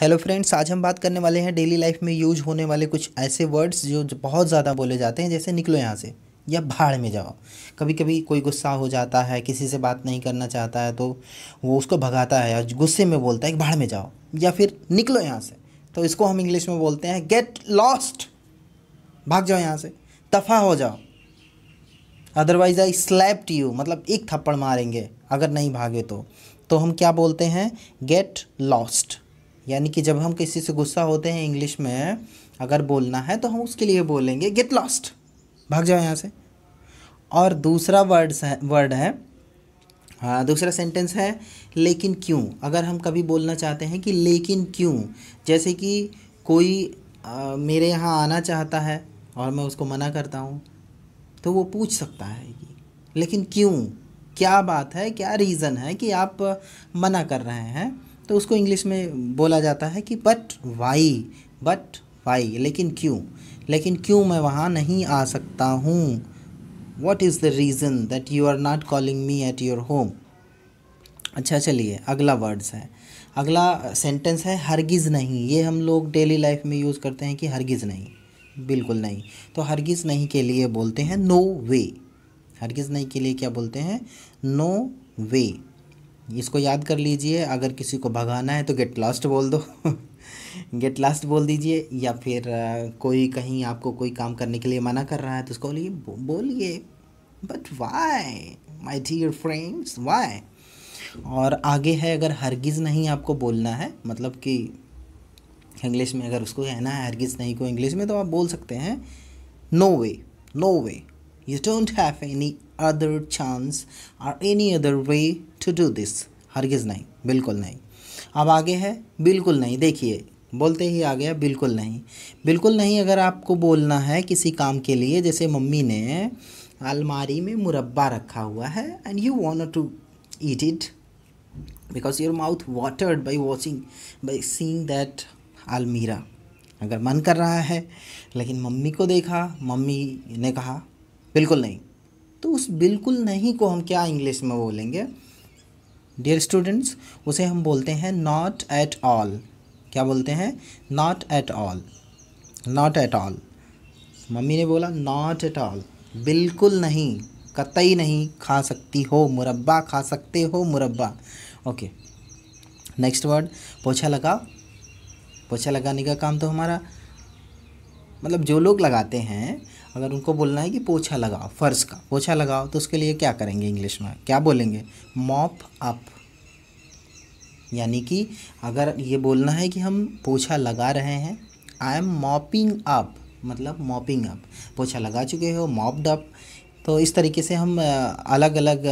Hello friends आज हम बात करने वाले हैं डेली लाइफ में यूज होने वाले कुछ ऐसे वर्ड्स जो बहुत ज़्यादा बोले जाते हैं जैसे निकलो यहाँ से या भाड़ में जाओ कभी कभी कोई गुस्सा हो जाता है किसी से बात नहीं करना चाहता है तो वो उसको भगाता है या गुस्से में बोलता है कि भाड़ में जाओ या फिर निकलो यहाँ से तो इसको हम इंग्लिश में बोलते हैं गेट लॉस्ट भाग जाओ यहाँ से दफ़ा हो जाओ अदरवाइज आई स्लैप्ड यू मतलब एक थप्पड़ मारेंगे अगर नहीं भागे तो तो हम क्या बोलते हैं गेट लॉस्ट यानी कि जब हम किसी से गुस्सा होते हैं इंग्लिश में अगर बोलना है तो हम उसके लिए बोलेंगे गेट लॉस्ट भाग जाओ यहाँ से और दूसरा वर्ड्स है वर्ड है हाँ दूसरा सेंटेंस है लेकिन क्यों अगर हम कभी बोलना चाहते हैं कि लेकिन क्यों जैसे कि कोई आ, मेरे यहाँ आना चाहता है और मैं उसको मना करता हूँ तो वो पूछ सकता है कि लेकिन क्यों क्या बात है क्या रीज़न है कि आप मना कर रहे हैं तो उसको इंग्लिश में बोला जाता है कि बट वाई बट वाई लेकिन क्यों लेकिन क्यों मैं वहाँ नहीं आ सकता हूँ what is the reason that you are not calling me at your home अच्छा चलिए अगला वर्ड्स है अगला सेंटेंस है हरगिज़ नहीं ये हम लोग डेली लाइफ में यूज़ करते हैं कि हरगिज़ नहीं बिल्कुल नहीं तो हरगिज़ नहीं के लिए बोलते हैं नो वे हरगिज़ नहीं के लिए क्या बोलते हैं नो वे इसको याद कर लीजिए अगर किसी को भगाना है तो गेट लास्ट बोल दो गेट लास्ट बोल दीजिए या फिर कोई कहीं आपको कोई काम करने के लिए मना कर रहा है तो उसको बोलिए बोलिए but why my dear friends why और आगे है अगर हरगिज़ नहीं आपको बोलना है मतलब कि इंग्लिश में अगर उसको कहना है हरगिज़ नहीं को इंग्लिश में तो आप बोल सकते हैं no way no way You don't have any other chance or any other way to do this. हरगिज़ नहीं बिल्कुल नहीं अब आगे है बिल्कुल नहीं देखिए बोलते ही आ गया बिल्कुल नहीं बिल्कुल नहीं अगर आपको बोलना है किसी काम के लिए जैसे मम्मी ने अलमारी में मुरब्बा रखा हुआ है and you want to eat it because your mouth watered by watching by seeing that almirah अगर मन कर रहा है लेकिन मम्मी को देखा मम्मी ने कहा बिल्कुल नहीं तो उस बिल्कुल नहीं को हम क्या इंग्लिश में बोलेंगे डियर स्टूडेंट्स उसे हम बोलते हैं नॉट एट ऑल क्या बोलते हैं not at all not at all मम्मी ने बोला नॉट एट ऑल बिल्कुल नहीं कतई नहीं खा सकती हो मुरब्बा खा सकते हो मुरब्बा ओके नेक्स्ट वर्ड पोछा लगा पोछा लगाने का काम तो हमारा मतलब जो लोग लगाते हैं अगर उनको बोलना है कि पोछा लगाओ फ़र्श का पोछा लगाओ तो उसके लिए क्या करेंगे इंग्लिश में क्या बोलेंगे मॉप अप यानी कि अगर ये बोलना है कि हम पोछा लगा रहे हैं आई एम मॉपिंग अप मतलब मॉपिंग अप पोछा लगा चुके हो मॉपड अप तो इस तरीके से हम अलग अलग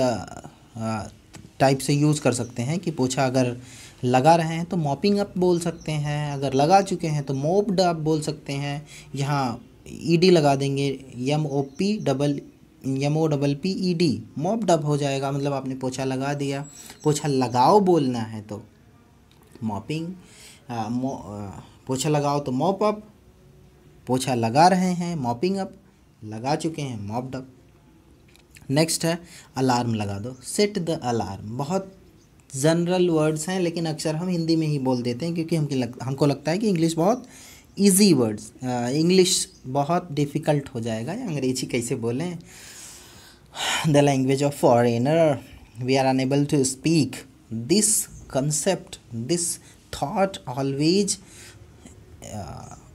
टाइप से यूज़ कर सकते हैं कि पोछा अगर लगा रहे हैं तो मॉपिंग अप बोल सकते हैं अगर लगा चुके हैं तो मोपड अप बोल सकते हैं यहाँ ई e डी लगा देंगे M O P double M O double P E D mopped हो जाएगा मतलब आपने पोछा लगा दिया पोछा लगाओ बोलना है तो मॉपिंग पोछा लगाओ तो मॉप अप पोछा लगा रहे हैं मॉपिंग अप लगा चुके हैं मॉप डब नेक्स्ट है अलार्म लगा दो सेट द अलार्म बहुत जनरल वर्ड्स हैं लेकिन अक्सर हम हिंदी में ही बोल देते हैं क्योंकि लग, हमको लगता है कि इंग्लिश बहुत इजी वर्ड्स इंग्लिश बहुत डिफ़िकल्ट हो जाएगा अंग्रेजी कैसे बोलें the language of foreigner we are unable to speak this concept this thought always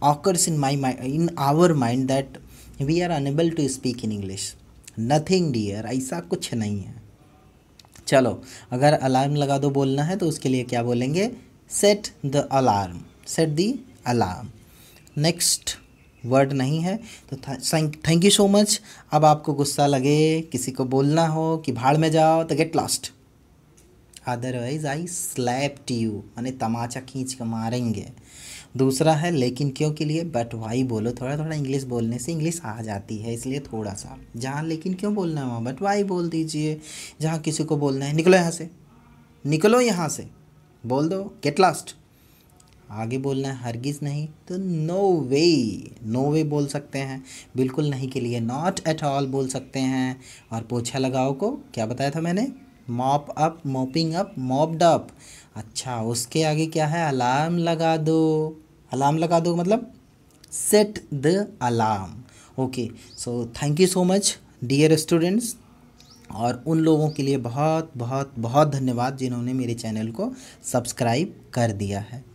occurs in my mind in our mind that we are unable to speak in English nothing dear ऐसा कुछ नहीं है चलो अगर alarm लगा दो बोलना है तो उसके लिए क्या बोलेंगे set the alarm set the alarm next word नहीं है तो थैंक यू सो मच अब आपको गुस्सा लगे किसी को बोलना हो कि भाड़ में जाओ तो get lost otherwise I slapped you मैंने तमाचा खींच कर मारेंगे दूसरा है लेकिन क्यों के लिए बट वाई बोलो थोड़ा थोड़ा इंग्लिश बोलने से इंग्लिश आ जाती है इसलिए थोड़ा सा जहाँ लेकिन क्यों बोलना है वहाँ बट वाई बोल दीजिए जहाँ किसी को बोलना है निकलो यहाँ से निकलो यहाँ से बोल दो गेट लास्ट आगे बोलना है हरगिज़ नहीं तो नो वे नो वे बोल सकते हैं बिल्कुल नहीं के लिए नॉट एट ऑल बोल सकते हैं और पोछा लगाओ को क्या बताया था मैंने mop up mopping up mopped up अच्छा उसके आगे क्या है अलार्म लगा दो अलार्म लगा दो मतलब set the alarm okay so thank you so much dear students और उन लोगों के लिए बहुत बहुत बहुत धन्यवाद जिन्होंने मेरे चैनल को सब्सक्राइब कर दिया है